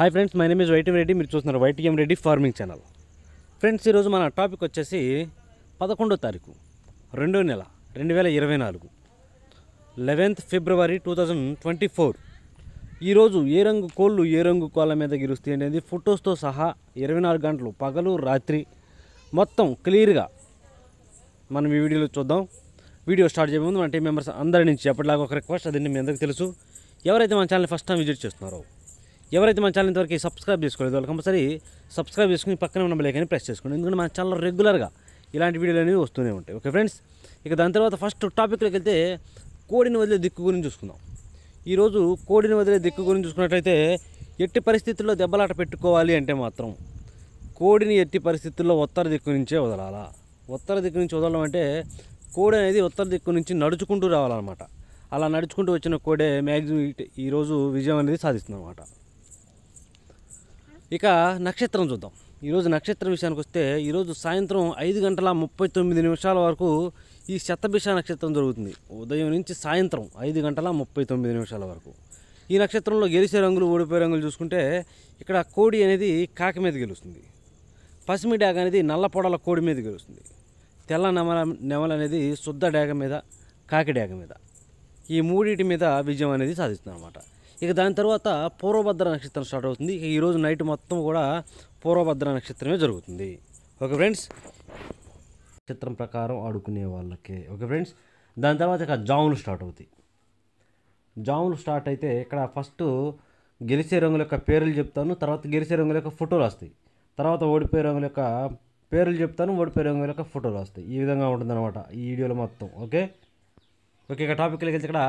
hi friends my name is YTM Reddy మీరు చూస్తున్నారు YTM Reddy farming channel friends ఈరోజు మన టాపిక్ వచ్చేసి పదకొండో తారీఖు రెండో నెల రెండు వేల ఇరవై నాలుగు eleventh February two thousand twenty four ఈరోజు ఏ రంగు కోళ్ళు ఏ రంగు కోళ్ళ మీద గిరుస్తాయి అనేది ఫొటోస్తో సహా ఇరవై నాలుగు గంటలు పగలు రాత్రి మొత్తం క్లియర్గా మనం ఈ వీడియోలో చూద్దాం వీడియో స్టార్ట్ చేయబోతుంది మన టీం మెంబర్స్ అందరి నుంచి ఎప్పటిలాగా ఒక రిక్వెస్ట్ అది మీ అందరికీ తెలుసు ఎవరైతే మన ఛానల్ ఫస్ట్ టైం విజిట్ చేస్తున్నారో ఎవరైతే మన ఛానల్ ఇంతవరకు సబ్స్క్రైబ్ చేసుకోలేదు వాళ్ళు కంపల్సరీ సబ్స్క్రైబ్ చేసుకుని పక్కనే ఉన్న బెల్ ప్రెస్ చేసుకోండి ఎందుకంటే మన ఛానల్ రెగ్యులర్గా ఇలాంటి వీడియోలు అనేవి వస్తూనే ఉంటాయి ఓకే ఫ్రెండ్స్ ఇక దాని తర్వాత ఫస్ట్ టాపిక్లోకి వెళ్తే కోడిని వదిలే దిక్కు గురించి చూసుకుందాం ఈరోజు కోడిని వదిలే దిక్కు గురించి చూసుకున్నట్లయితే ఎట్టి పరిస్థితుల్లో దెబ్బలాట పెట్టుకోవాలి అంటే మాత్రం కోడిని ఎట్టి పరిస్థితుల్లో ఉత్తర దిక్కు నుంచే వదలాలా ఉత్తర దిక్కు నుంచి వదలడం అంటే కోడి అనేది ఉత్తర దిక్కు నుంచి నడుచుకుంటూ రావాలన్నమాట అలా నడుచుకుంటూ వచ్చిన కోడే మ్యాక్సిమం ఈరోజు విజయం అనేది అనమాట ఇక నక్షత్రం చూద్దాం ఈరోజు నక్షత్రం విషయానికి వస్తే ఈరోజు సాయంత్రం ఐదు గంటల ముప్పై తొమ్మిది నిమిషాల వరకు ఈ శతభిష నక్షత్రం జరుగుతుంది ఉదయం నుంచి సాయంత్రం ఐదు గంటల ముప్పై తొమ్మిది నిమిషాల వరకు ఈ నక్షత్రంలో గెలిచే రంగులు ఓడిపోయే రంగులు చూసుకుంటే ఇక్కడ కోడి అనేది కాకి మీద గెలుస్తుంది పసిమి డ్యాగ్ అనేది నల్ల పొడల కోడి మీద గెలుస్తుంది తెల్ల నెమల నెమల అనేది శుద్ధ డ్యాగ మీద కాకి డ్యాగ మీద ఈ మూడింటి మీద విజయం అనేది సాధిస్తుంది అనమాట ఇక దాని తర్వాత పూర్వభద్ర నక్షత్రం స్టార్ట్ అవుతుంది ఇక ఈరోజు నైట్ మొత్తం కూడా పూర్వభద్ర నక్షత్రమే జరుగుతుంది ఓకే ఫ్రెండ్స్ నక్షత్రం ప్రకారం ఆడుకునే వాళ్ళకి ఓకే ఫ్రెండ్స్ దాని తర్వాత ఇక జాములు స్టార్ట్ అవుతాయి జాములు స్టార్ట్ అయితే ఇక్కడ ఫస్ట్ గెలిచే రంగుల యొక్క పేర్లు చెప్తాను తర్వాత గెలిచే రంగుల యొక్క ఫోటోలు వస్తాయి తర్వాత ఓడిపోయే రంగుల యొక్క పేర్లు చెప్తాను ఓడిపోయే రంగుల యొక్క ఫోటోలు వస్తాయి ఈ విధంగా ఉంటుందన్నమాట ఈ వీడియోలో మొత్తం ఓకే ఓకే ఇక టాపిక్లోకి వెళ్తే ఇక్కడ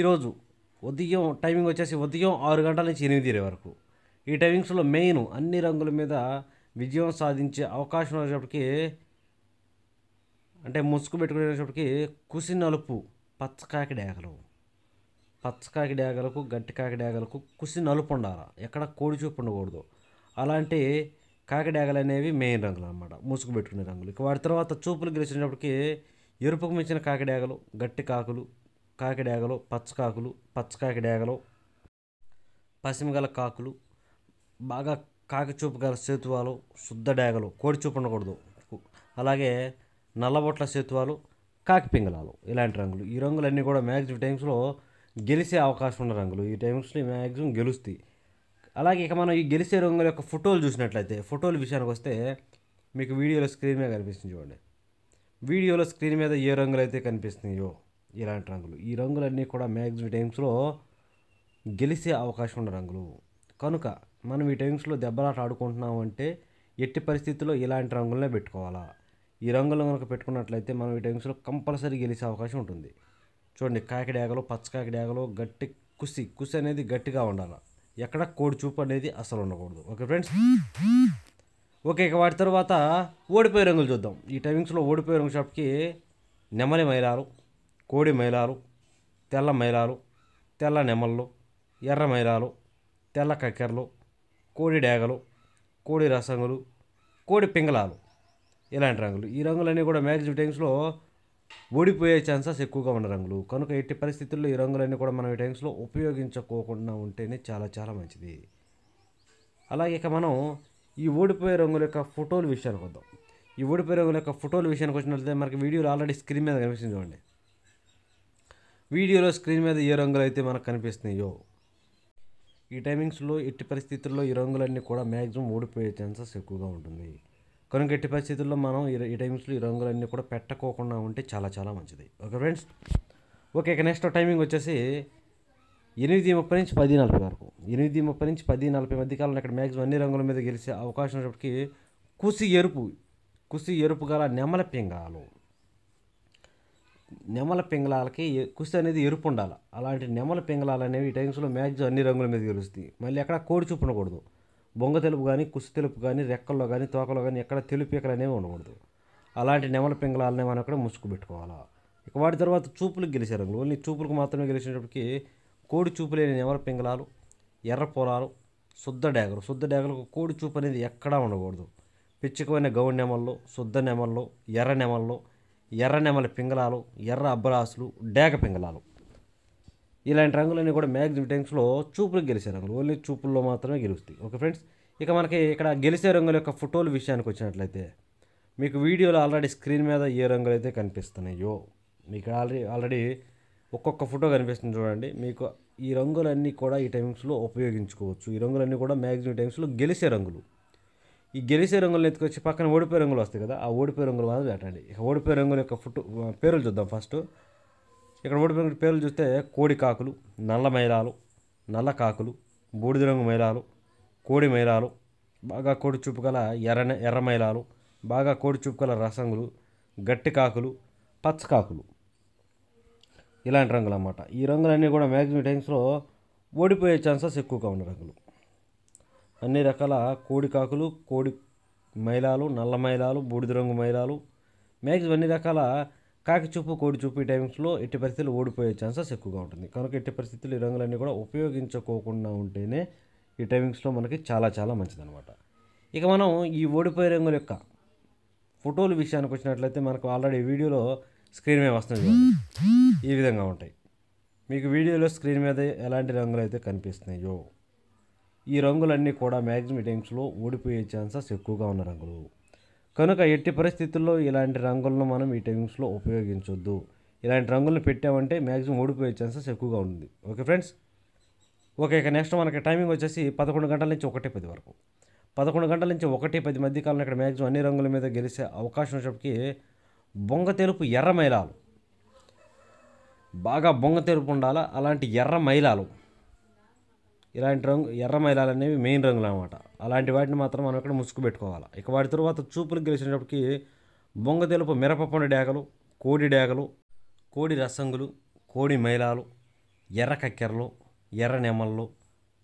ఈరోజు ఉదయం టైమింగ్ వచ్చేసి ఉదయం ఆరు గంటల నుంచి ఎనిమిది వరకు ఈ టైమింగ్స్లో మెయిన్ అన్ని రంగుల మీద విజయం సాధించే అవకాశం ఉన్నప్పటికీ అంటే ముసుగు పెట్టుకునేటప్పటికి కుసి నలుపు పచ్చకాకి డేగలు పచ్చకాకి డేగలకు గట్టి కాకి డేగలకు కుసి నలుపు ఉండాలి ఎక్కడ కోడి చూపు ఉండకూడదు అలాంటి కాకిడాగలు అనేవి మెయిన్ రంగులు అనమాట ముసుగు పెట్టుకునే రంగులు ఇక వాటి తర్వాత చూపులు గెలిచినప్పటికీ ఎరుపుకు మించిన కాకిడాగలు గట్టి కాకులు కాకిడాగలు పచ్చకాకులు పచ్చకాకిడాగలు పసిమిగల కాకులు బాగా కాకిచూపు గల సేతువాలు శుద్ధ డాగలు కోడి చూపు ఉండకూడదు అలాగే నల్లబొట్ల సేతువాలు కాకి పింగళాలు ఇలాంటి రంగులు ఈ రంగులన్నీ కూడా మ్యాక్సిమం టైమ్స్లో గెలిచే అవకాశం ఉన్న రంగులు ఈ టైమ్స్ని మ్యాక్సిమం గెలుస్తాయి అలాగే ఇక మనం ఈ గెలిచే రంగుల యొక్క ఫోటోలు చూసినట్లయితే ఫోటోల విషయానికి వస్తే మీకు వీడియోలో స్క్రీన్ మీద కనిపిస్తుంది చూడండి వీడియోలో స్క్రీన్ మీద ఏ రంగులు అయితే కనిపిస్తున్నాయో ఇలాంటి రంగులు ఈ రంగులన్నీ కూడా మ్యాక్సిమం టైమ్స్లో గెలిచే అవకాశం ఉన్న రంగులు కనుక మనం ఈ టైమ్స్లో దెబ్బలాట ఆడుకుంటున్నాం అంటే ఎట్టి పరిస్థితుల్లో ఇలాంటి రంగులనే పెట్టుకోవాలా ఈ రంగులను కనుక పెట్టుకున్నట్లయితే మనం ఈ టైమ్స్లో కంపల్సరీ గెలిచే అవకాశం ఉంటుంది చూడండి కాకిడాగలు పచ్చకాకిడాగలు గట్టి కుసి కుసి అనేది గట్టిగా ఉండాలి ఎక్కడ కోడి చూపు అనేది అసలు ఉండకూడదు ఓకే ఫ్రెండ్స్ ఓకే ఇక వాటి తర్వాత ఓడిపోయే రంగులు చూద్దాం ఈ టైమింగ్స్లో ఓడిపోయే రంగు షాప్కి నెమలి మైలాలు కోడి మైలాలు తెల్ల మైలాలు తెల్ల నెమళ్ళు ఎర్ర మైలాలు తెల్ల కక్కెరలు కోడి డేగలు కోడి రసంగులు కోడి పింగళాలు ఇలాంటి రంగులు ఈ రంగులన్నీ కూడా మ్యాక్సిమం టైమ్స్లో ఓడిపోయే ఛాన్సెస్ ఎక్కువగా ఉన్న రంగులు కనుక ఎట్టి పరిస్థితుల్లో ఈ రంగులన్నీ కూడా మనం ఈ టైమ్స్లో ఉపయోగించుకోకుండా ఉంటేనే చాలా చాలా మంచిది అలాగే ఇక మనం ఈ ఓడిపోయే రంగుల యొక్క ఫోటోల విషయానికి వద్దాం ఈ ఓడిపోయే రంగుల యొక్క ఫోటోల విషయానికి వచ్చినట్లయితే మనకి వీడియోలు ఆల్రెడీ స్క్రీన్ మీద కనిపిస్తుంది చూడండి వీడియోలో స్క్రీన్ మీద ఏ రంగులు అయితే మనకు కనిపిస్తున్నాయో ఈ టైమింగ్స్లో ఎట్టి పరిస్థితుల్లో ఈ రంగులన్నీ కూడా మ్యాక్సిమం ఓడిపోయే ఛాన్సెస్ ఎక్కువగా ఉంటుంది కనుక ఎట్టి పరిస్థితుల్లో మనం ఈ టైమింగ్స్లో ఈ రంగులన్నీ కూడా పెట్టకోకుండా ఉంటే చాలా చాలా మంచిది ఓకే ఫ్రెండ్స్ ఓకే ఇక నెక్స్ట్ టైమింగ్ వచ్చేసి ఎనిమిది ముప్పై నుంచి పది నలభై వరకు ఎనిమిది ముప్పై నుంచి పది నలభై మధ్య కాలంలో ఇక్కడ మ్యాక్సిమం అన్ని రంగుల మీద గెలిచే అవకాశం ఉన్నప్పటికీ కుసి ఎరుపు కుసి ఎరుపు గల నెమల పింగాలు నెమల పింగళాలకి కుస్తీ అనేది ఎరుపు ఉండాలి అలాంటి నెమల పింగళాలు అనేవి ఈ టైమ్స్లో మ్యాచ్ అన్ని రంగుల మీద గెలుస్తాయి మళ్ళీ ఎక్కడ కోడి ఉండకూడదు బొంగ తెలుపు కానీ కుస్తి తెలుపు కానీ రెక్కల్లో కానీ తోకలో కానీ ఎక్కడ తెలుపు ఎక్కడ అనేవి ఉండకూడదు అలాంటి నెమల పింగళాలనే మనం అక్కడ ముసుగు పెట్టుకోవాలా ఇక వాటి తర్వాత చూపులకు గెలిచే రంగులు ఓన్లీ చూపులకు మాత్రమే గెలిచినప్పటికీ కోడి చూపు లేని నెమల పింగళాలు ఎర్ర పొలాలు శుద్ధ డేగలు శుద్ధ డేగలకు కోడి చూపు అనేది ఎక్కడా ఉండకూడదు పిచ్చుకమైన గౌడ్ నెమల్లో శుద్ధ నెమల్లో ఎర్ర నెమల్లో ఎర్ర నెమలి పింగళాలు ఎర్ర అబ్బరాసులు డేక పింగళాలు ఇలాంటి రంగులన్నీ కూడా మ్యాక్సిమం టైమ్స్లో చూపులకు గెలిచే రంగులు ఓన్లీ చూపుల్లో మాత్రమే గెలుస్తాయి ఓకే ఫ్రెండ్స్ ఇక మనకి ఇక్కడ గెలిచే రంగుల యొక్క ఫోటోల విషయానికి వచ్చినట్లయితే మీకు వీడియోలో ఆల్రెడీ స్క్రీన్ మీద ఏ రంగులు అయితే కనిపిస్తున్నాయో మీకు ఆల్రెడీ ఆల్రెడీ ఒక్కొక్క ఫోటో కనిపిస్తుంది చూడండి మీకు ఈ రంగులన్నీ కూడా ఈ టైమ్స్లో ఉపయోగించుకోవచ్చు ఈ రంగులన్నీ కూడా మ్యాక్సిమం టైమ్స్లో గెలిచే రంగులు ఈ గెలిచే రంగులను ఎత్తుకొచ్చి పక్కన ఓడిపోయే రంగులు వస్తాయి కదా ఆ ఓడిపోయే రంగులు మాత్రం పెట్టండి ఇక ఓడిపోయే రంగుల యొక్క ఫుట్ పేర్లు చూద్దాం ఫస్ట్ ఇక్కడ ఓడిపోయిన పేర్లు చూస్తే కోడి కాకులు నల్ల మైలాలు నల్ల కాకులు బూడిద రంగు మైలాలు కోడి మైలాలు బాగా కోడి చూపు గల ఎర్ర ఎర్ర మైలాలు బాగా కోడి చూపు రసంగులు గట్టి కాకులు పచ్చ కాకులు ఇలాంటి రంగులు అన్నమాట ఈ రంగులన్నీ కూడా మ్యాక్సిమం టైమ్స్లో ఓడిపోయే ఛాన్సెస్ ఎక్కువగా ఉన్న రంగులు అన్ని రకాల కోడికాకులు కోడి మైలాలు నల్ల మైలాలు బూడిద రంగు మైలాలు మ్యాక్సిమం అన్ని రకాల కాకి చూపు కోడి చూపు ఈ టైమ్స్లో ఎట్టి పరిస్థితులు ఓడిపోయే ఛాన్సెస్ ఎక్కువగా ఉంటుంది కనుక ఎట్టి పరిస్థితులు ఈ రంగులన్నీ కూడా ఉపయోగించుకోకుండా ఉంటేనే ఈ టైమింగ్స్లో మనకి చాలా చాలా మంచిదనమాట ఇక మనం ఈ ఓడిపోయే రంగుల యొక్క ఫోటోలు విషయానికి వచ్చినట్లయితే మనకు ఆల్రెడీ వీడియోలో స్క్రీన్ మీద వస్తుంది ఈ విధంగా ఉంటాయి మీకు వీడియోలో స్క్రీన్ మీద ఎలాంటి రంగులు అయితే కనిపిస్తున్నాయో ఈ రంగులన్నీ కూడా మ్యాగ్జిమం టైమ్స్లో ఓడిపోయే ఛాన్సెస్ ఎక్కువగా ఉన్న రంగులు కనుక ఎట్టి పరిస్థితుల్లో ఇలాంటి రంగులను మనం ఈ టైమ్స్లో ఉపయోగించొద్దు ఇలాంటి రంగులను పెట్టామంటే మ్యాక్సిమం ఓడిపోయే ఛాన్సెస్ ఎక్కువగా ఉంది ఓకే ఫ్రెండ్స్ ఓకే ఇక నెక్స్ట్ మనకి టైమింగ్ వచ్చేసి పదకొండు గంటల నుంచి ఒకటి పది వరకు పదకొండు గంటల నుంచి ఒకటి పది మధ్య కాలంలో ఇక్కడ మ్యాక్సిమం అన్ని రంగుల మీద గెలిచే అవకాశం వచ్చేప్పటికి బొంగ తెలుపు ఎర్ర మైలాలు బాగా బొంగ తెలుపు ఉండాలా అలాంటి ఎర్ర మైలాలు ఇలాంటి రంగు ఎర్ర మైలాలు అనేవి మెయిన్ రంగులు అనమాట అలాంటి వాటిని మాత్రం మనం ఇక్కడ ముసుగు పెట్టుకోవాలి ఇక వాటి తర్వాత చూపులు గెలిచినప్పటికి బొంగ తెలుపు మిరపపండు డేగలు కోడి డేగలు కోడి రసంగులు కోడి మైలాలు ఎర్ర కక్కెరలు ఎర్ర నెమళ్ళు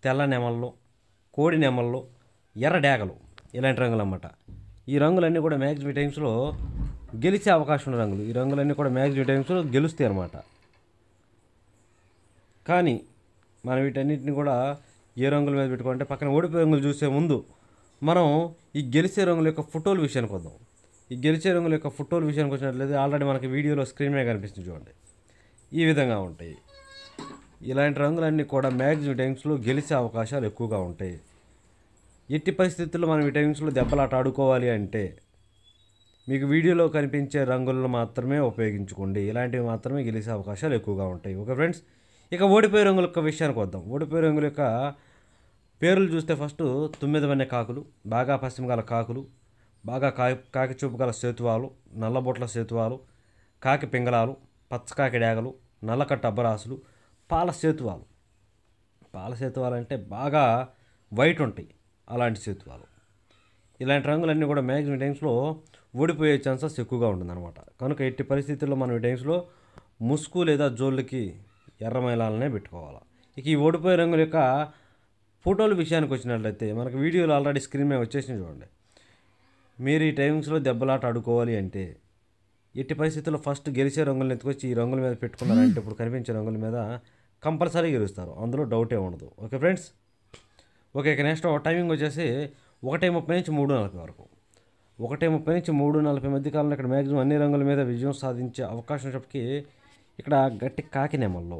తెల్ల నెమళ్ళు కోడి నెమళ్ళు ఎర్ర డేగలు ఇలాంటి రంగులు అనమాట ఈ రంగులన్నీ కూడా మ్యాక్సిమం టైమ్స్లో గెలిచే అవకాశం ఉన్న రంగులు ఈ రంగులన్నీ కూడా మ్యాక్సిమం టైమ్స్లో గెలుస్తాయి అనమాట కానీ మనం వీటన్నిటిని కూడా ఏ రంగుల మీద పెట్టుకుంటే పక్కన ఓడిపోయే రంగులు చూసే ముందు మనం ఈ గెలిచే రంగుల యొక్క ఫోటోల విషయానికి వద్దాం ఈ గెలిచే రంగుల యొక్క ఫోటోల విషయానికి వచ్చినట్లయితే ఆల్రెడీ మనకి వీడియోలో స్క్రీన్ మీద కనిపిస్తుంది చూడండి ఈ విధంగా ఉంటాయి ఇలాంటి రంగులన్నీ కూడా మ్యాక్సిమం టైమ్స్లో గెలిచే అవకాశాలు ఎక్కువగా ఉంటాయి ఎట్టి పరిస్థితుల్లో మనం ఈ టైమ్స్లో దెబ్బలాట ఆడుకోవాలి అంటే మీకు వీడియోలో కనిపించే రంగులను మాత్రమే ఉపయోగించుకోండి ఇలాంటివి మాత్రమే గెలిచే అవకాశాలు ఎక్కువగా ఉంటాయి ఓకే ఫ్రెండ్స్ ఇక ఓడిపోయే రంగుల యొక్క విషయానికి వద్దాం ఓడిపోయే రంగుల యొక్క పేర్లు చూస్తే ఫస్ట్ తొమ్మిదవన్య కాకులు బాగా పశ్చిమ గల కాకులు బాగా కాకి కాకిచూపు గల సేతువాలు నల్లబొట్ల సేతువాలు కాకి పింగళాలు పచ్చకాకి డేగలు నల్లకట్ట అబ్బరాసులు పాల సేతువాలు పాల సేతువాలు అంటే బాగా వైట్ ఉంటాయి అలాంటి సేతువాలు ఇలాంటి రంగులన్నీ కూడా మ్యాక్సిమం టైమ్స్లో ఓడిపోయే ఛాన్సెస్ ఎక్కువగా అనమాట కనుక ఎట్టి పరిస్థితుల్లో మనం ఈ టైమ్స్లో ముసుగు లేదా జోళ్ళకి ఎర్రమైలాలనే పెట్టుకోవాలి ఇక ఈ ఓడిపోయే రంగుల యొక్క ఫోటోలు విషయానికి వచ్చినట్లయితే మనకు వీడియోలు ఆల్రెడీ స్క్రీన్ మీద వచ్చేసి చూడండి మీరు ఈ టైమింగ్స్లో దెబ్బలాట ఆడుకోవాలి అంటే ఎట్టి పరిస్థితుల్లో ఫస్ట్ గెలిచే రంగులను ఎత్తుకొచ్చి ఈ రంగుల మీద పెట్టుకున్నారంటే ఇప్పుడు కనిపించే రంగుల మీద కంపల్సరీ గెలుస్తారు అందులో డౌటే ఉండదు ఓకే ఫ్రెండ్స్ ఓకే ఇక నెక్స్ట్ టైమింగ్ వచ్చేసి ఒకటే ముప్పై నుంచి మూడు నలభై వరకు ఒకటే ముప్పై నుంచి మూడు నలభై మధ్య కాలంలో ఇక్కడ మ్యాక్సిమం అన్ని రంగుల మీద విజయం సాధించే అవకాశం చెప్పి ఇక్కడ గట్టి కాకినెమళ్ళు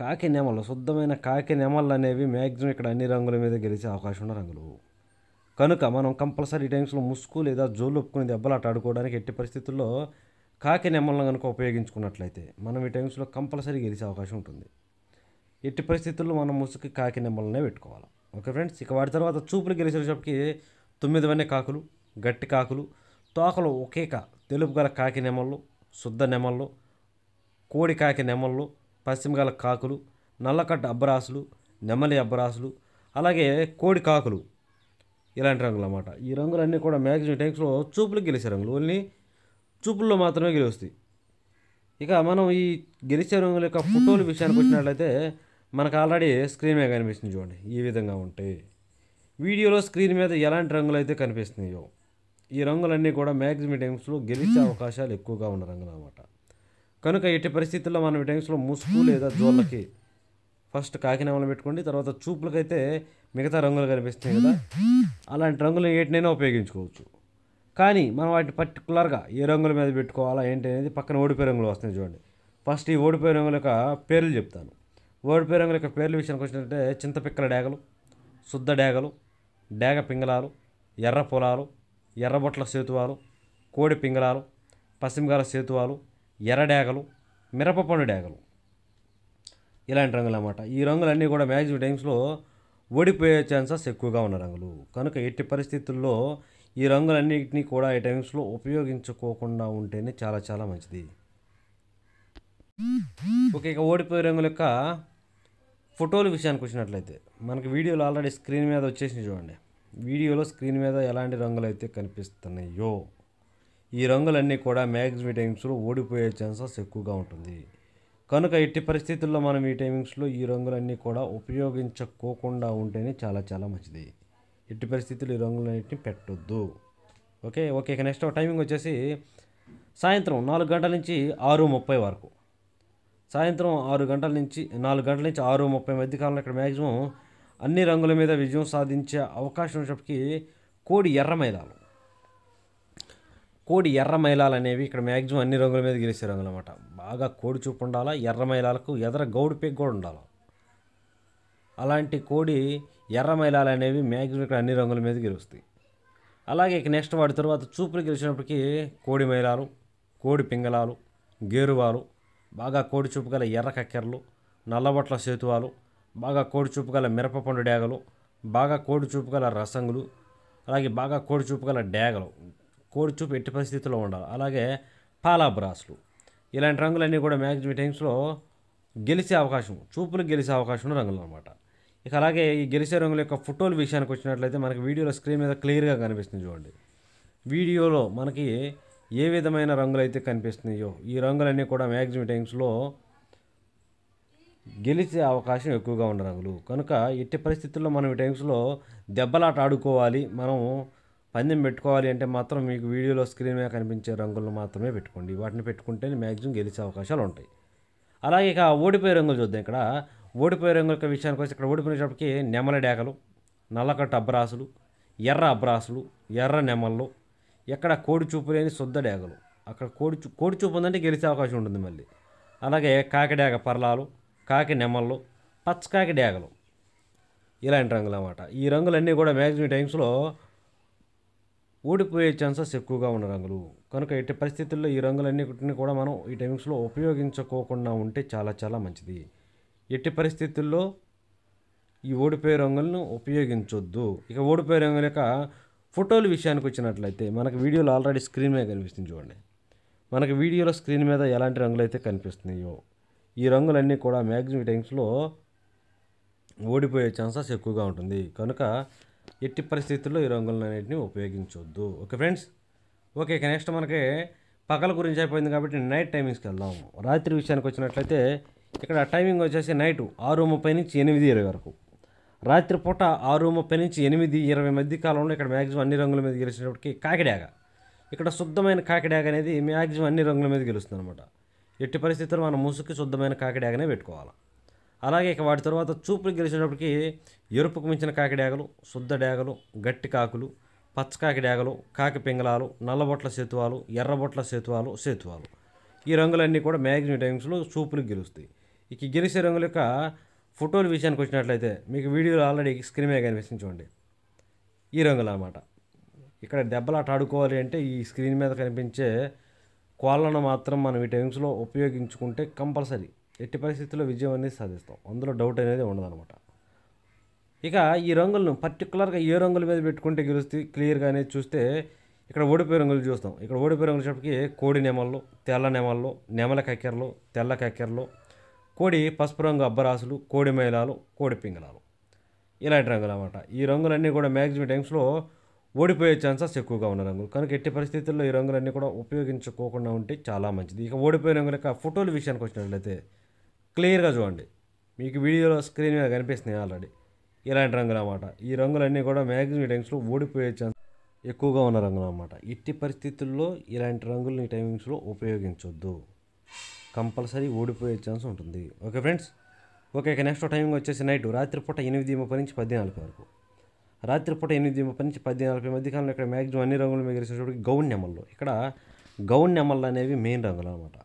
కాకినెమలు శుద్ధమైన కాకినెమళ్ళు అనేవి మ్యాక్సిమం ఇక్కడ అన్ని రంగుల మీద గెలిచే అవకాశం ఉన్న రంగులు కనుక మనం కంపల్సరీ ఈ టైమ్స్లో ముసుగు లేదా జోలు ఒప్పుకుని దెబ్బలాట ఆడుకోవడానికి ఎట్టి పరిస్థితుల్లో కాకి నెమ్మలను కనుక ఉపయోగించుకున్నట్లయితే మనం ఈ టైమ్స్లో కంపల్సరీ గెలిచే అవకాశం ఉంటుంది ఎట్టి పరిస్థితుల్లో మనం ముసుగు కాకి నెమ్మలనే పెట్టుకోవాలి ఓకే ఫ్రెండ్స్ ఇక వాటి తర్వాత చూపులు తొమ్మిది తొమ్మిదివన్నీ కాకులు గట్టి కాకులు తోకలు ఒకే కా తెలుపు గల కాకి నెమ్మలు శుద్ధ నెమళ్ళు కోడికాకి నెమళ్ళు పశ్చిమగల కాకులు నల్లకట్ట అబ్బరాసులు నెమలి అబ్బరాసులు అలాగే కోడి కాకులు ఇలాంటి రంగులు అన్నమాట ఈ రంగులన్నీ కూడా మ్యాక్సిమం ట్యాంక్స్లో చూపులకు గెలిచే రంగులు ఓన్లీ చూపుల్లో మాత్రమే గెలుస్తాయి ఇక మనం ఈ గెలిచే రంగుల యొక్క ఫోటోలు విషయానికి వచ్చినట్లయితే మనకు ఆల్రెడీ స్క్రీన్ మీద కనిపిస్తుంది చూడండి ఈ విధంగా ఉంటే వీడియోలో స్క్రీన్ మీద ఎలాంటి రంగులు అయితే కనిపిస్తున్నాయో ఈ రంగులన్నీ కూడా మ్యాక్సిమం టైమ్స్లో గెలిచే అవకాశాలు ఎక్కువగా ఉన్న రంగులు అనమాట కనుక ఎట్టి పరిస్థితుల్లో మనం ఈ టైమ్స్లో ముసుగు లేదా జోళ్ళకి ఫస్ట్ కాకినామలు పెట్టుకోండి తర్వాత చూపులకైతే మిగతా రంగులు కనిపిస్తాయి కదా అలాంటి రంగులు ఏటినైనా ఉపయోగించుకోవచ్చు కానీ మనం వాటిని పర్టికులర్గా ఏ రంగుల మీద పెట్టుకోవాలా ఏంటి అనేది పక్కన ఓడిపోయే రంగులు వస్తున్నాయి చూడండి ఫస్ట్ ఈ ఓడిపోయే రంగుల యొక్క పేర్లు చెప్తాను ఓడిపోయే రంగుల యొక్క పేర్లు విషయానికి వచ్చినట్టే చింతపిక్కల డేగలు శుద్ధ డేగలు డేగ పింగళాలు ఎర్ర పొలాలు ఎర్రబొట్ల సేతువాలు కోడి పింగళాలు పశ్చిమగాల సేతువాలు ఎర్రడేగలు మిరపపండు డేగలు ఇలాంటి రంగులు అన్నమాట ఈ రంగులన్నీ కూడా మ్యాక్సిమం టైమ్స్లో ఓడిపోయే ఛాన్సెస్ ఎక్కువగా ఉన్న రంగులు కనుక ఎట్టి పరిస్థితుల్లో ఈ రంగులన్నింటినీ కూడా ఈ టైమ్స్లో ఉపయోగించుకోకుండా ఉంటేనే చాలా చాలా మంచిది ఓకే ఇక ఓడిపోయే రంగుల యొక్క ఫోటోల విషయానికి వచ్చినట్లయితే మనకి వీడియోలు ఆల్రెడీ స్క్రీన్ మీద వచ్చేసింది చూడండి వీడియోలో స్క్రీన్ మీద ఎలాంటి రంగులు అయితే కనిపిస్తున్నాయో ఈ రంగులన్నీ కూడా మ్యాక్సిమం టైమింగ్స్లో ఓడిపోయే ఛాన్సెస్ ఎక్కువగా ఉంటుంది కనుక ఎట్టి పరిస్థితుల్లో మనం ఈ టైమింగ్స్లో ఈ రంగులన్నీ కూడా ఉపయోగించుకోకుండా ఉంటేనే చాలా చాలా మంచిది ఎట్టి పరిస్థితులు ఈ రంగులన్నింటినీ పెట్టొద్దు ఓకే ఓకే ఇక నెక్స్ట్ టైమింగ్ వచ్చేసి సాయంత్రం నాలుగు గంటల నుంచి ఆరు ముప్పై వరకు సాయంత్రం ఆరు గంటల నుంచి నాలుగు గంటల నుంచి ఆరు ముప్పై మధ్యకాలంలో ఇక్కడ మ్యాక్సిమం అన్ని రంగుల మీద విజయం సాధించే అవకాశం ఉన్నప్పటికీ కోడి ఎర్ర మైలాలు కోడి ఎర్ర మైలాలు అనేవి ఇక్కడ మ్యాక్సిమం అన్ని రంగుల మీద గెలిచే రంగులు అనమాట బాగా కోడి చూపు ఉండాలా ఎర్ర మైలాలకు ఎదర గౌడు పేక్ కూడా ఉండాలి అలాంటి కోడి ఎర్ర మైలాలు అనేవి మ్యాక్సిమం ఇక్కడ అన్ని రంగుల మీద గెలుస్తాయి అలాగే ఇక నెక్స్ట్ వాడి తర్వాత చూపులు గెలిచినప్పటికీ కోడి మైలాలు కోడి పింగళాలు గేరువాలు బాగా కోడి చూపు గల ఎర్ర కక్కెరలు నల్లబొట్ల సేతువాలు బాగా కోడి చూపు గల మిరపపండు డేగలు బాగా కోడి చూపు గల రసంగులు అలాగే బాగా కోడి చూపు గల డేగలు కోడి చూపు ఎట్టి పరిస్థితుల్లో ఉండాలి అలాగే పాలాబ్రాసులు ఇలాంటి రంగులన్నీ కూడా మ్యాక్సిమం టైమ్స్లో గెలిచే అవకాశం చూపులు గెలిచే అవకాశం ఉన్న రంగులు అనమాట ఇక అలాగే ఈ గెలిచే రంగుల యొక్క ఫోటోల విషయానికి వచ్చినట్లయితే మనకి వీడియోలో స్క్రీన్ మీద క్లియర్గా కనిపిస్తుంది చూడండి వీడియోలో మనకి ఏ విధమైన రంగులు అయితే కనిపిస్తున్నాయో ఈ రంగులన్నీ కూడా మ్యాక్సిమం టైమ్స్లో గెలిచే అవకాశం ఎక్కువగా రంగులు కనుక ఎట్టి పరిస్థితుల్లో మనం ఈ టైమ్స్లో దెబ్బలాట ఆడుకోవాలి మనం పందెం పెట్టుకోవాలి అంటే మాత్రం మీకు వీడియోలో స్క్రీన్ మీద కనిపించే రంగులను మాత్రమే పెట్టుకోండి వాటిని పెట్టుకుంటేనే మ్యాక్సిమం గెలిచే అవకాశాలు ఉంటాయి అలాగే ఇక ఓడిపోయే రంగులు చూద్దాం ఇక్కడ ఓడిపోయే రంగుల విషయానికి వచ్చి ఇక్కడ ఓడిపోయినప్పటికీ నెమల డేకలు నల్లకట్టు అబ్రాసులు ఎర్ర అబ్రాసులు ఎర్ర నెమళ్ళు ఎక్కడ కోడి చూపు లేని శుద్ధ డేగలు అక్కడ కోడి చూ కోడి చూపు ఉందంటే గెలిచే అవకాశం ఉంటుంది మళ్ళీ అలాగే కాకిడేగ పర్లాలు కాకి నెమళ్ళు పచ్చకాకి డేగలు ఇలాంటి రంగులు అన్నమాట ఈ రంగులన్నీ కూడా మ్యాక్సిమం టైమ్స్లో ఓడిపోయే ఛాన్సెస్ ఎక్కువగా ఉన్న రంగులు కనుక ఎట్టి పరిస్థితుల్లో ఈ రంగులన్నిటిని కూడా మనం ఈ టైమింగ్స్లో ఉపయోగించుకోకుండా ఉంటే చాలా చాలా మంచిది ఎట్టి పరిస్థితుల్లో ఈ ఓడిపోయే రంగులను ఉపయోగించొద్దు ఇక ఓడిపోయే రంగుల యొక్క ఫోటోలు విషయానికి వచ్చినట్లయితే మనకు వీడియోలు ఆల్రెడీ స్క్రీన్ మీద కనిపిస్తుంది చూడండి మనకు వీడియోలో స్క్రీన్ మీద ఎలాంటి రంగులు అయితే కనిపిస్తున్నాయో ఈ రంగులన్నీ కూడా మ్యాగ్జిమం టైమ్స్లో ఓడిపోయే ఛాన్సెస్ ఎక్కువగా ఉంటుంది కనుక ఎట్టి పరిస్థితుల్లో ఈ రంగులన్నింటినీ ఉపయోగించవద్దు ఓకే ఫ్రెండ్స్ ఓకే నెక్స్ట్ మనకి పగల గురించి అయిపోయింది కాబట్టి నైట్ టైమింగ్స్కి వెళ్దాం రాత్రి విషయానికి వచ్చినట్లయితే ఇక్కడ టైమింగ్ వచ్చేసి నైట్ ఆరు ముప్పై నుంచి ఎనిమిది ఇరవై వరకు రాత్రిపూట ఆరు ముప్పై నుంచి ఎనిమిది ఇరవై మధ్య కాలంలో ఇక్కడ మ్యాక్సిమం అన్ని రంగుల మీద గెలిచినప్పటికీ కాకిడాగ ఇక్కడ శుద్ధమైన కాకిడాగ అనేది మ్యాక్సిమం అన్ని రంగుల మీద గెలుస్తుంది అనమాట ఎట్టి పరిస్థితుల్లో మనం ముసుగుకి శుద్ధమైన కాకిడాగనే పెట్టుకోవాలి అలాగే ఇక వాటి తర్వాత చూపులు గెలిచేటప్పటికి ఎరుపుకు మించిన కాకిడాగలు శుద్ధ డేగలు గట్టి కాకులు కాకి డేగలు కాకి పింగళాలు నల్లబొట్ల సేతువాలు ఎర్రబొట్ల సేతువాలు సేతువాలు ఈ రంగులన్నీ కూడా మ్యాగ్జిమం టైమ్స్లో చూపులు గెలుస్తాయి ఇక గెలిచే రంగుల యొక్క ఫోటోలు విషయానికి వచ్చినట్లయితే మీకు వీడియోలో ఆల్రెడీ స్క్రీన్ మీద కనిపిస్తుంది చూడండి ఈ రంగులు అనమాట ఇక్కడ దెబ్బలాట ఆడుకోవాలి అంటే ఈ స్క్రీన్ మీద కనిపించే కోళ్ళను మాత్రం మనం ఈ టైమ్స్లో ఉపయోగించుకుంటే కంపల్సరీ ఎట్టి పరిస్థితుల్లో విజయం అనేది సాధిస్తాం అందులో డౌట్ అనేది ఉండదనమాట ఇక ఈ రంగులను పర్టికులర్గా ఏ రంగుల మీద పెట్టుకుంటే గెలుస్తే క్లియర్గా అనేది చూస్తే ఇక్కడ ఓడిపోయే రంగులు చూస్తాం ఇక్కడ ఓడిపోయే రంగులు చెప్పి కోడి నెమళ్ళు తెల్ల నెమళ్ళు నెమల కక్కెరలు తెల్ల కక్కెరలు కోడి పసుపు రంగు అబ్బరాసులు కోడి మైలాలు కోడి పింగళాలు ఇలాంటి రంగులు అనమాట ఈ రంగులన్నీ కూడా మ్యాక్సిమం టైమ్స్లో ఓడిపోయే ఛాన్సెస్ ఎక్కువగా ఉన్న రంగులు కనుక ఎట్టి పరిస్థితుల్లో ఈ రంగులన్నీ కూడా ఉపయోగించుకోకుండా ఉంటే చాలా మంచిది ఇక ఓడిపోయిన రంగుల ఫోటోల విషయానికి వచ్చినట్లయితే క్లియర్గా చూడండి మీకు వీడియోలో స్క్రీన్ మీద కనిపిస్తున్నాయి ఆల్రెడీ ఇలాంటి రంగులు అన్నమాట ఈ రంగులన్నీ కూడా మ్యాగ్జిమం టైమ్స్లో ఓడిపోయే ఛాన్స్ ఎక్కువగా ఉన్న రంగులు అనమాట ఎట్టి పరిస్థితుల్లో ఇలాంటి రంగులు ఈ టైమింగ్స్లో ఉపయోగించొద్దు కంపల్సరీ ఓడిపోయే ఛాన్స్ ఉంటుంది ఓకే ఫ్రెండ్స్ ఓకే ఇక నెక్స్ట్ టైమింగ్ వచ్చేసి నైట్ రాత్రిపూట ఎనిమిది ముప్పై నుంచి పద్నాలుగు వరకు రాత్రిపూట ఎనిమిది ముప్పై నుంచి పది నలభై మధ్య కాలంలో ఇక్కడ మ్యాక్సిమం అన్ని రంగులు మిగిలిసినప్పటికి గౌన్ నెమళ్ళు ఇక్కడ గౌన్ నెమళ్ళు అనేవి మెయిన్ రంగులు అనమాట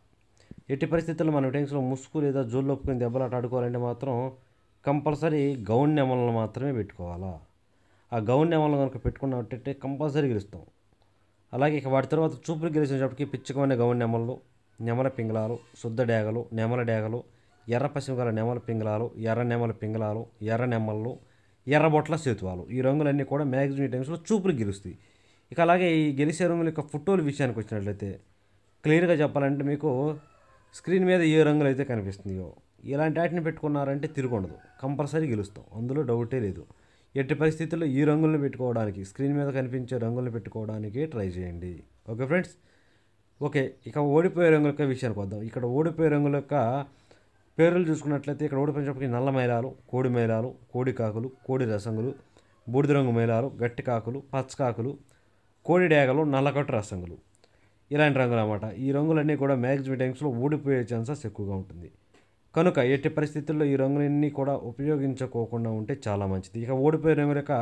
ఎట్టి పరిస్థితుల్లో మనం ట్యాంక్స్లో ముసుగు లేదా జోల్లోపుకుని దెబ్బలాట ఆడుకోవాలంటే మాత్రం కంపల్సరీ గౌన్ నెమలను మాత్రమే పెట్టుకోవాలా ఆ గౌన్ నెమలను కనుక పెట్టుకున్నట్టే కంపల్సరీ గెలుస్తాం అలాగే ఇక వాటి తర్వాత చూపులు గెలిచినప్పటికీ పిచ్చుకమైన గౌన్ నెమళ్ళు నెమల పింగళాలు శుద్ధ డేగలు నెమల డేగలు ఎర్ర గల నెమల పింగళాలు ఎర్ర నెమల పింగళాలు ఎర్ర నెమళ్ళు ఎర్రబొట్ల సేతువాలు ఈ రంగులన్నీ కూడా మ్యాక్సిమం టైమ్స్లో చూపులు గెలుస్తాయి ఇక అలాగే ఈ గెలిచే రంగుల యొక్క ఫోటోలు విషయానికి వచ్చినట్లయితే క్లియర్గా చెప్పాలంటే మీకు స్క్రీన్ మీద ఏ రంగులు అయితే కనిపిస్తుందో ఇలాంటి వాటిని పెట్టుకున్నారంటే తిరుగుండదు కంపల్సరీ గెలుస్తాం అందులో డౌటే లేదు ఎట్టి పరిస్థితుల్లో ఈ రంగులను పెట్టుకోవడానికి స్క్రీన్ మీద కనిపించే రంగులను పెట్టుకోవడానికి ట్రై చేయండి ఓకే ఫ్రెండ్స్ ఓకే ఇక ఓడిపోయే రంగుల యొక్క విషయానికి వద్దాం ఇక్కడ ఓడిపోయే రంగుల యొక్క పేర్లు చూసుకున్నట్లయితే ఇక్కడ ఓడిపోయినప్పటికి నల్ల మైలాలు కోడి మేళాలు కోడి కాకులు కోడి రసంగులు బూడిద రంగు మేళాలు గట్టి కాకులు పచ్చకాకులు కోడి డేగలు నల్లకట్టు రసంగులు ఇలాంటి రంగులు అనమాట ఈ రంగులన్నీ కూడా మ్యాక్సిమం టైమ్స్లో ఓడిపోయే ఛాన్సెస్ ఎక్కువగా ఉంటుంది కనుక ఎట్టి పరిస్థితుల్లో ఈ రంగులన్నీ కూడా ఉపయోగించుకోకుండా ఉంటే చాలా మంచిది ఇక ఓడిపోయే రంగుల యొక్క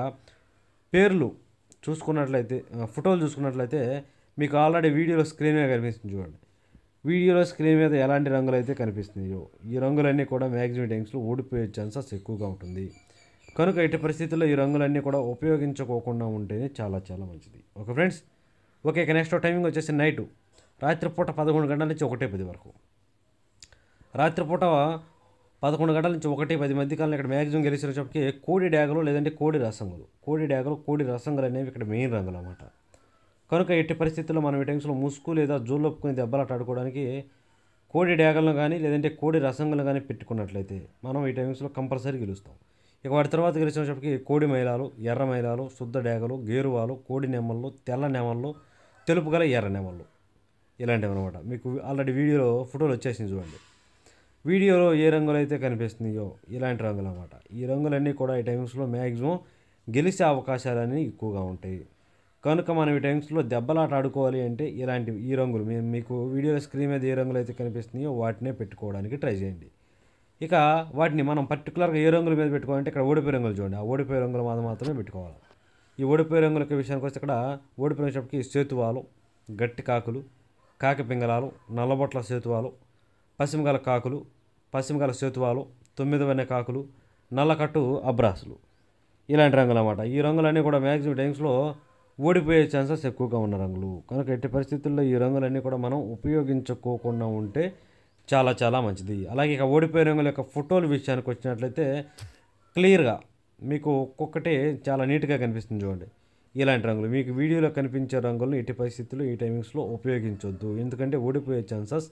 పేర్లు చూసుకున్నట్లయితే ఫోటోలు చూసుకున్నట్లయితే మీకు ఆల్రెడీ వీడియోలో స్క్రీన్ మీద కనిపిస్తుంది చూడండి వీడియోలో స్క్రీన్ మీద ఎలాంటి రంగులు అయితే కనిపిస్తున్నాయో ఈ రంగులన్నీ కూడా మ్యాక్సిమం టైమ్స్లో ఓడిపోయే ఛాన్సెస్ ఎక్కువగా ఉంటుంది కనుక ఎట్టి పరిస్థితుల్లో ఈ రంగులన్నీ కూడా ఉపయోగించుకోకుండా ఉంటేనే చాలా చాలా మంచిది ఓకే ఫ్రెండ్స్ ఓకే ఇక నెక్స్ట్ టైమింగ్ వచ్చేసి నైటు రాత్రిపూట పదకొండు గంటల నుంచి ఒకటే పది వరకు రాత్రిపూట పదకొండు గంటల నుంచి ఒకటి పది మధ్య కాలంలో ఇక్కడ మ్యాక్సిమం గెలిచిన చెప్పి కోడి డ్యాగలు లేదంటే కోడి రసంగులు కోడి డ్యాగలు కోడి రసంగులు అనేవి ఇక్కడ మెయిన్ రంగులు అన్నమాట కనుక ఎట్టి పరిస్థితుల్లో మనం ఈ ముసుగు లేదా జోలోపుకుని దెబ్బలాట ఆడుకోవడానికి కోడి డేగలను కానీ లేదంటే కోడి రసంగులను కానీ పెట్టుకున్నట్లయితే మనం ఈ టైమింగ్స్లో కంపల్సరీ గెలుస్తాం ఇక వాటి తర్వాత గెలిచినప్పటికీ కోడి మైలాలు ఎర్ర మైలాలు శుద్ధ డేగలు గేరువాలు కోడి నెమళ్ళు తెల్ల నెమళ్ళు తెలుపు గల ఎర్ర నెమళ్ళు ఇలాంటివి అనమాట మీకు ఆల్రెడీ వీడియోలో ఫోటోలు వచ్చేసింది చూడండి వీడియోలో ఏ రంగులు అయితే కనిపిస్తున్నాయో ఇలాంటి రంగులు అనమాట ఈ రంగులన్నీ కూడా ఈ టైమింగ్స్లో మ్యాక్సిమం గెలిచే అవకాశాలన్నీ ఎక్కువగా ఉంటాయి కనుక మనం ఈ టైమ్స్లో దెబ్బలాట ఆడుకోవాలి అంటే ఇలాంటివి ఈ రంగులు మీకు వీడియోలో స్క్రీన్ మీద ఏ రంగులు అయితే కనిపిస్తున్నాయో వాటినే పెట్టుకోవడానికి ట్రై చేయండి ఇక వాటిని మనం పర్టికులర్గా ఏ రంగుల మీద పెట్టుకోవాలంటే ఇక్కడ ఓడిపోయే రంగులు చూడండి ఆ ఓడిపోయే రంగులు మాత్రం మాత్రమే పెట్టుకోవాలి ఈ ఓడిపోయే రంగుల విషయానికి వస్తే ఇక్కడ ఓడిపోయినప్పటికి సేతువాలు గట్టి కాకులు కాకి పింగళాలు నల్లబొట్ల సేతువాలు పశ్చిమగల కాకులు పశ్చిమగల సేతువాలు తొమ్మిదవనే కాకులు నల్లకట్టు అబ్రాసులు ఇలాంటి రంగులు అన్నమాట ఈ రంగులన్నీ కూడా మ్యాక్సిమం టైమ్స్లో ఓడిపోయే ఛాన్సెస్ ఎక్కువగా ఉన్న రంగులు కనుక ఎట్టి పరిస్థితుల్లో ఈ రంగులన్నీ కూడా మనం ఉపయోగించుకోకుండా ఉంటే చాలా చాలా మంచిది అలాగే ఇక ఓడిపోయే రంగుల యొక్క ఫోటోల విషయానికి వచ్చినట్లయితే క్లియర్గా మీకు ఒక్కొక్కటే చాలా నీట్గా కనిపిస్తుంది చూడండి ఇలాంటి రంగులు మీకు వీడియోలో కనిపించే రంగులను ఎట్టి పరిస్థితుల్లో ఈ టైమింగ్స్లో ఉపయోగించొద్దు ఎందుకంటే ఓడిపోయే ఛాన్సెస్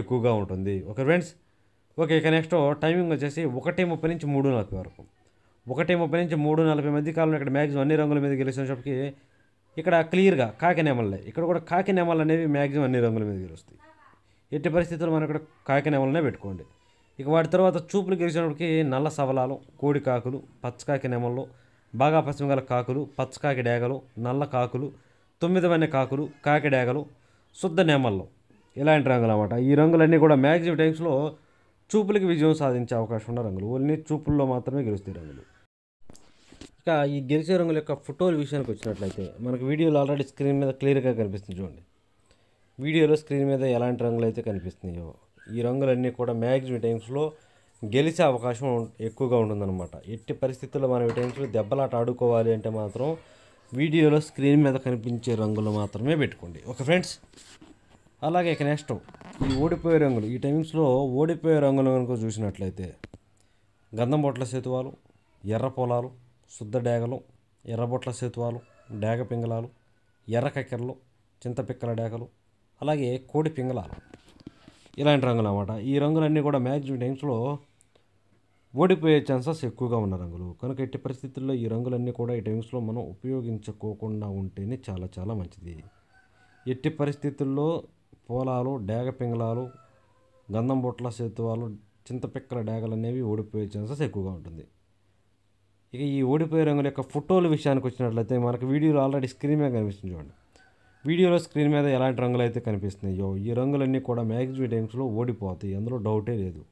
ఎక్కువగా ఉంటుంది ఓకే ఫ్రెండ్స్ ఓకే ఇక నెక్స్ట్ టైమింగ్ వచ్చేసి ఒకటి ముప్పై నుంచి మూడు నలభై వరకు ఒకటి ముప్పై నుంచి మూడు నలభై మధ్య కాలంలో ఇక్కడ మ్యాక్సిమం అన్ని రంగుల మీద గెలిచినప్పటికీ ఇక్కడ క్లియర్గా కాకి నెమల్లే ఇక్కడ కూడా నెమల్ అనేవి మ్యాక్సిమం అన్ని రంగుల మీద గెలుస్తాయి ఎట్టి పరిస్థితుల్లో మనం ఇక్కడ కాకి నెమలనే పెట్టుకోండి ఇక వాటి తర్వాత చూపులు గెలిచినప్పటికి నల్ల సవలాలు కోడి కాకులు పచ్చకాకి నెమలు బాగా పశ్చిమగల కాకులు పచ్చకాకి డేగలు నల్ల కాకులు తొమ్మిదవన్న కాకులు కాకి డేగలు శుద్ధ నెమల్లు ఇలాంటి రంగులు అన్నమాట ఈ రంగులన్నీ కూడా మ్యాక్సిమం టైమ్స్లో చూపులకి విజయం సాధించే అవకాశం ఉన్న రంగులు ఓన్లీ చూపుల్లో మాత్రమే గెలుస్తాయి రంగులు ఇక ఈ గెలిచే రంగుల యొక్క ఫోటోల విషయానికి వచ్చినట్లయితే మనకు వీడియోలో ఆల్రెడీ స్క్రీన్ మీద క్లియర్గా కనిపిస్తుంది చూడండి వీడియోలో స్క్రీన్ మీద ఎలాంటి రంగులు అయితే కనిపిస్తున్నాయో ఈ రంగులన్నీ కూడా మ్యాక్సిమం టైమ్స్లో గెలిచే అవకాశం ఎక్కువగా ఉంటుందన్నమాట ఎట్టి పరిస్థితుల్లో మనం టైమ్స్లో దెబ్బలాట ఆడుకోవాలి అంటే మాత్రం వీడియోలో స్క్రీన్ మీద కనిపించే రంగులు మాత్రమే పెట్టుకోండి ఒక ఫ్రెండ్స్ అలాగే ఇక నెక్స్ట్ ఈ ఓడిపోయే రంగులు ఈ టైమ్స్లో ఓడిపోయే రంగులు కనుక చూసినట్లయితే గంధం బొట్ల సేతువాలు ఎర్ర పొలాలు శుద్ధ డేగలు ఎర్రబొట్ల సేతువాలు డేగ పింగళాలు ఎర్ర కక్కెరలు చింతపిక్కల డేగలు అలాగే కోడి పింగళాలు ఇలాంటి రంగులు అనమాట ఈ రంగులన్నీ కూడా మ్యాక్సిమం టైమ్స్లో ఓడిపోయే ఛాన్సెస్ ఎక్కువగా ఉన్న రంగులు కనుక ఎట్టి పరిస్థితుల్లో ఈ రంగులన్నీ కూడా ఈ టైమ్స్లో మనం ఉపయోగించుకోకుండా ఉంటేనే చాలా చాలా మంచిది ఎట్టి పరిస్థితుల్లో పోలాలు డేగ పింగళాలు గంధం బొట్ల సేతువాలు చింతపిక్కల డేగలు అనేవి ఓడిపోయే ఛాన్సెస్ ఎక్కువగా ఉంటుంది ఇక ఈ ఓడిపోయే రంగుల యొక్క ఫోటోల విషయానికి వచ్చినట్లయితే మనకు వీడియోలో ఆల్రెడీ స్క్రీన్ మీద కనిపిస్తుంది చూడండి వీడియోలో స్క్రీన్ మీద ఎలాంటి రంగులు అయితే కనిపిస్తున్నాయో ఈ రంగులన్నీ కూడా మ్యాక్సిమం టైమ్స్లో ఓడిపోతాయి అందులో డౌటే లేదు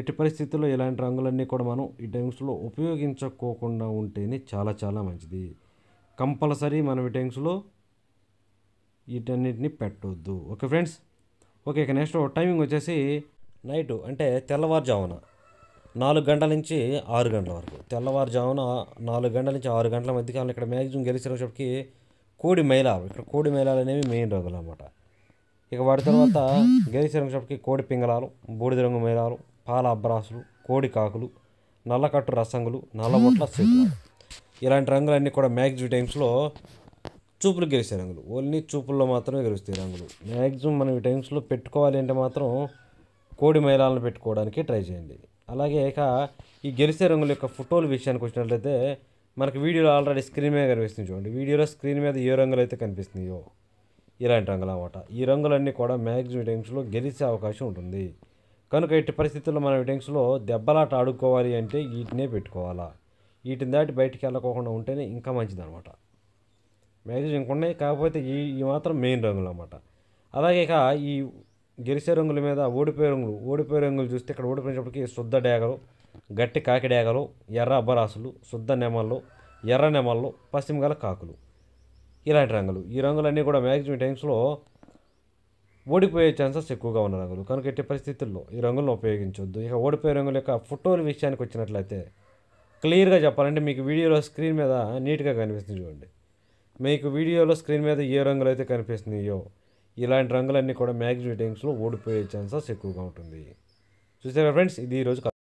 ఎట్టి పరిస్థితుల్లో ఇలాంటి రంగులన్నీ కూడా మనం ఈ టైమ్స్లో ఉపయోగించుకోకుండా ఉంటేనే చాలా చాలా మంచిది కంపల్సరీ మనం ఈ టైమ్స్లో వీటన్నిటిని పెట్టొద్దు ఓకే ఫ్రెండ్స్ ఓకే ఇక నెక్స్ట్ టైమింగ్ వచ్చేసి నైట్ అంటే తెల్లవారుజామున నాలుగు గంటల నుంచి ఆరు గంటల వరకు తెల్లవారుజామున నాలుగు గంటల నుంచి ఆరు గంటల మధ్యకాలం ఇక్కడ మ్యాక్సిమం గెలిచినప్పటికి కోడి మైలాలు ఇక్కడ కోడి మైలాలు అనేవి మెయిన్ రంగులు అనమాట ఇక వాటి తర్వాత గెలిచినప్పటికి కోడి పింగళాలు బూడిద రంగు మైలాలు పాల అబ్రాసులు కోడి కాకులు నల్లకట్టు రసంగులు నల్లబొట్ల సీట్లు ఇలాంటి రంగులన్నీ కూడా మ్యాక్సిమం టైమ్స్లో చూపులు గెలిచే రంగులు ఓన్లీ చూపుల్లో మాత్రమే గెలుస్తాయి రంగులు మ్యాక్సిమం మనం ఈ టైమ్స్లో పెట్టుకోవాలి అంటే మాత్రం కోడి మైలాలను పెట్టుకోవడానికి ట్రై చేయండి అలాగే ఇక ఈ గెలిసే రంగుల యొక్క ఫోటోలు విషయానికి వచ్చినట్లయితే మనకి వీడియోలో ఆల్రెడీ స్క్రీన్ మీద కనిపిస్తుంది చూడండి వీడియోలో స్క్రీన్ మీద ఏ రంగులు అయితే కనిపిస్తున్నాయో ఇలాంటి రంగులు అనమాట ఈ రంగులన్నీ కూడా మ్యాక్సిమం టెంక్స్లో గెలిచే అవకాశం ఉంటుంది కనుక ఇట్టి పరిస్థితుల్లో మనం టెంక్స్లో దెబ్బలాట ఆడుకోవాలి అంటే వీటినే పెట్టుకోవాలా వీటిని దాటి బయటికి వెళ్ళకోకుండా ఉంటేనే ఇంకా మంచిది అనమాట మ్యాక్సిమం ఉన్నాయి కాకపోతే ఈ ఈ మాత్రం మెయిన్ రంగులు అనమాట అలాగే ఇక ఈ గెలిచే రంగుల మీద ఓడిపోయే రంగులు ఓడిపోయే రంగులు చూస్తే ఇక్కడ ఓడిపోయినప్పటికీ శుద్ధ డేగలు గట్టి కాకి డేగలు ఎర్ర అబ్బరాసులు శుద్ధ నెమళ్ళు ఎర్ర నెమళ్ళు పశ్చిమగల కాకులు ఇలాంటి రంగులు ఈ రంగులన్నీ కూడా మ్యాక్సిమం టైమ్స్లో ఓడిపోయే ఛాన్సెస్ ఎక్కువగా ఉన్న రంగులు కనుక ఎట్టి పరిస్థితుల్లో ఈ రంగులను ఉపయోగించవద్దు ఇక ఓడిపోయే రంగుల యొక్క ఫోటోల విషయానికి వచ్చినట్లయితే క్లియర్గా చెప్పాలంటే మీకు వీడియోలో స్క్రీన్ మీద నీట్గా కనిపిస్తుంది చూడండి మీకు వీడియోలో స్క్రీన్ మీద ఏ రంగులు అయితే కనిపిస్తున్నాయో ఇలాంటి రంగులన్నీ కూడా మ్యాగ్జిమం రేటింగ్స్లో ఓడిపోయే ఛాన్సెస్ ఎక్కువగా ఉంటుంది చూసారా ఫ్రెండ్స్ ఇది ఈరోజు